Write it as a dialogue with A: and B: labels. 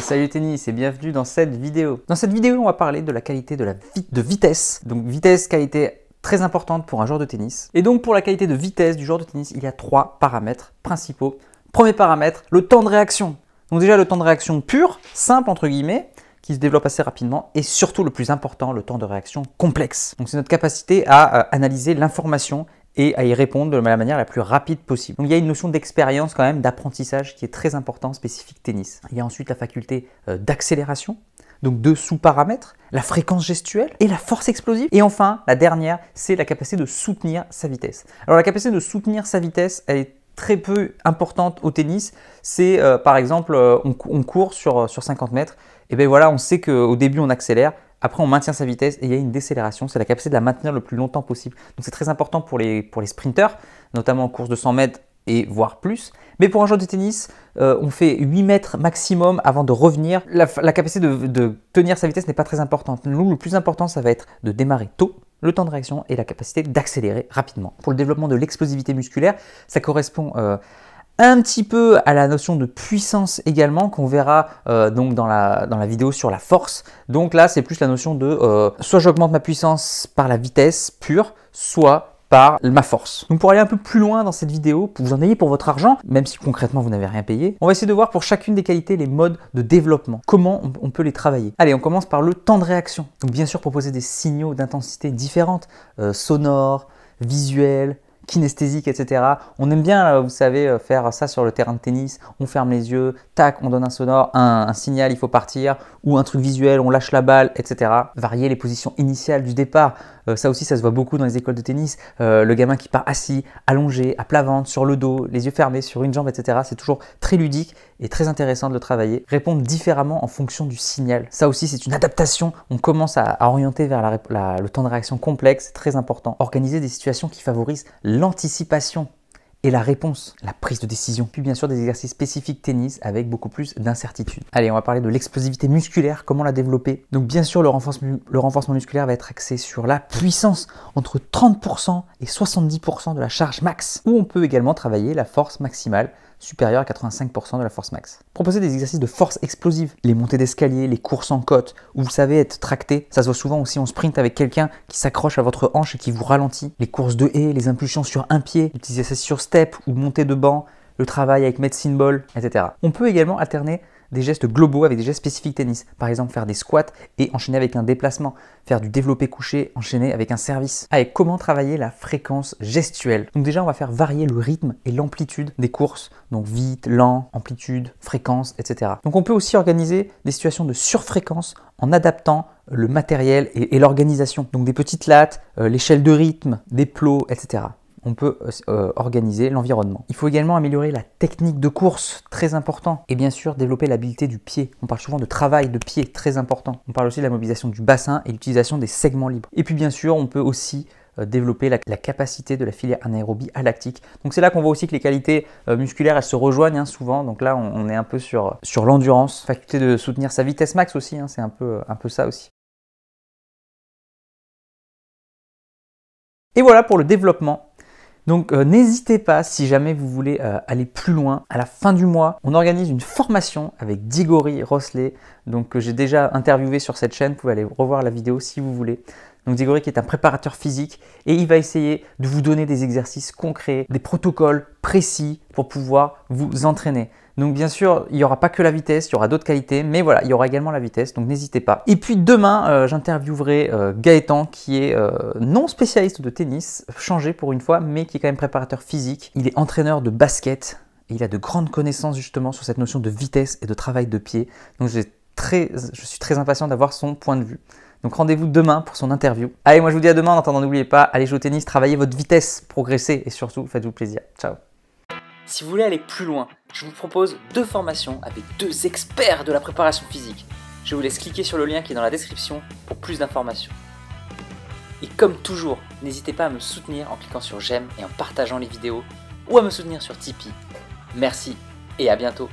A: salut tennis et bienvenue dans cette vidéo. Dans cette vidéo, on va parler de la qualité de la de vitesse. Donc vitesse, qualité très importante pour un joueur de tennis. Et donc pour la qualité de vitesse du joueur de tennis, il y a trois paramètres principaux. Premier paramètre, le temps de réaction. Donc déjà le temps de réaction pur, simple entre guillemets, qui se développe assez rapidement, et surtout le plus important, le temps de réaction complexe. Donc c'est notre capacité à euh, analyser l'information et à y répondre de la manière la plus rapide possible. Donc il y a une notion d'expérience quand même, d'apprentissage qui est très important spécifique tennis. Il y a ensuite la faculté euh, d'accélération, donc deux sous-paramètres, la fréquence gestuelle et la force explosive. Et enfin, la dernière, c'est la capacité de soutenir sa vitesse. Alors la capacité de soutenir sa vitesse, elle est très peu importante au tennis. C'est euh, par exemple, euh, on, court sur, sur 50 mètres, et ben voilà, on sait qu'au début on accélère, après, on maintient sa vitesse et il y a une décélération. C'est la capacité de la maintenir le plus longtemps possible. Donc, c'est très important pour les, pour les sprinteurs, notamment en course de 100 mètres et voire plus. Mais pour un joueur de tennis, euh, on fait 8 mètres maximum avant de revenir. La, capacité de, tenir sa vitesse n'est pas très importante. Nous, le plus important, ça va être de démarrer tôt, le temps de réaction et la capacité d'accélérer rapidement. Pour le développement de l'explosivité musculaire, ça correspond euh, un petit peu à la notion de puissance également qu'on verra euh, donc dans la, dans la vidéo sur la force. Donc là, c'est plus la notion de euh, soit j'augmente ma puissance par la vitesse pure, soit par ma force. Donc pour aller un peu plus loin dans cette vidéo, pour vous en ayez pour votre argent, même si concrètement vous n'avez rien payé, on va essayer de voir pour chacune des qualités les modes de développement, comment on peut les travailler. Allez, on commence par le temps de réaction. Donc bien sûr proposer des signaux d'intensité différentes, euh, sonores, visuels, kinesthésique, etc. On aime bien, euh, vous savez, euh, faire ça sur le terrain de tennis. On ferme les yeux, tac, on donne un sonore, un, signal, il faut partir, ou un truc visuel, on lâche la balle, etc. Varier les positions initiales du départ. Euh, ça aussi, ça se voit beaucoup dans les écoles de tennis. le gamin qui part assis, allongé, à plat ventre, sur le dos, les yeux fermés, sur une jambe, etc. C'est toujours très ludique et très intéressant de le travailler. Répondre différemment en fonction du signal. Ça aussi, c'est une adaptation. On commence à, orienter vers le temps de réaction complexe, très important. Organiser des situations qui favorisent l'anticipation et la réponse, la prise de décision. Puis bien sûr des exercices spécifiques tennis avec beaucoup plus d'incertitude. Allez, on va parler de l'explosivité musculaire, comment la développer. Donc bien sûr, le renforcement, musculaire va être axé sur la puissance entre 30% et 70% de la charge max, où on peut également travailler la force maximale supérieure à 85% de la force max. Proposer des exercices de force explosive, les montées d'escalier, les courses en côte, où vous savez être tracté, ça se voit souvent aussi en sprint avec quelqu'un qui s'accroche à votre hanche et qui vous ralentit, les courses de haies les impulsions sur un pied, ça sur step ou montée de banc, le travail avec medicine ball, etc. On peut également alterner des gestes globaux avec des gestes spécifiques tennis. Par exemple, faire des squats et enchaîner avec un déplacement, faire du développé couché, enchaîner avec un service. Avec ah, comment travailler la fréquence gestuelle. Donc déjà, on va faire varier le rythme et l'amplitude des courses, donc vite, lent, amplitude, fréquence, etc. Donc on peut aussi organiser des situations de surfréquence en adaptant le matériel et, l'organisation. Donc des petites lattes, euh, l'échelle de rythme, des plots, etc on peut euh, euh, organiser l'environnement. Il faut également améliorer la technique de course, très important, et bien sûr développer l'habileté du pied. On parle souvent de travail de pied, très important. On parle aussi de la mobilisation du bassin et l'utilisation des segments libres. Et puis bien sûr, on peut aussi euh, développer la, capacité de la filière anaérobie à lactique. Donc c'est là qu'on voit aussi que les qualités musculaires, elles se rejoignent hein, souvent. Donc là, on, est un peu sur, l'endurance, faculté de soutenir sa vitesse max aussi, hein, c'est un peu ça aussi. Et voilà pour le développement donc euh, n'hésitez pas si jamais vous voulez euh, aller plus loin. À la fin du mois, on organise une formation avec Digori Rossley, donc que j'ai déjà interviewé sur cette chaîne. Vous pouvez aller revoir la vidéo si vous voulez. Donc Digori qui est un préparateur physique et il va essayer de vous donner des exercices concrets, des protocoles précis pour pouvoir vous entraîner. Donc bien sûr, il n'y aura pas que la vitesse, il y aura d'autres qualités, mais voilà, il y aura également la vitesse, donc n'hésitez pas. Et puis demain, euh, j'interviewerai euh, Gaëtan, qui est euh, non spécialiste de tennis, changé pour une fois, mais qui est quand même préparateur physique. Il est entraîneur de basket, et il a de grandes connaissances justement sur cette notion de vitesse et de travail de pied. Donc je suis très impatient d'avoir son point de vue. Donc rendez-vous demain pour son interview. Allez, moi je vous dis à demain, en attendant n'oubliez pas, allez jouer au tennis, travaillez votre vitesse, progressez et surtout faites-vous plaisir. Ciao si vous voulez aller plus loin, je vous propose deux formations avec deux experts de la préparation physique. Je vous laisse cliquer sur le lien qui est dans la description pour plus d'informations. Et comme toujours, n'hésitez pas à me soutenir en cliquant sur j'aime et en partageant les vidéos ou à me soutenir sur Tipeee. Merci et à bientôt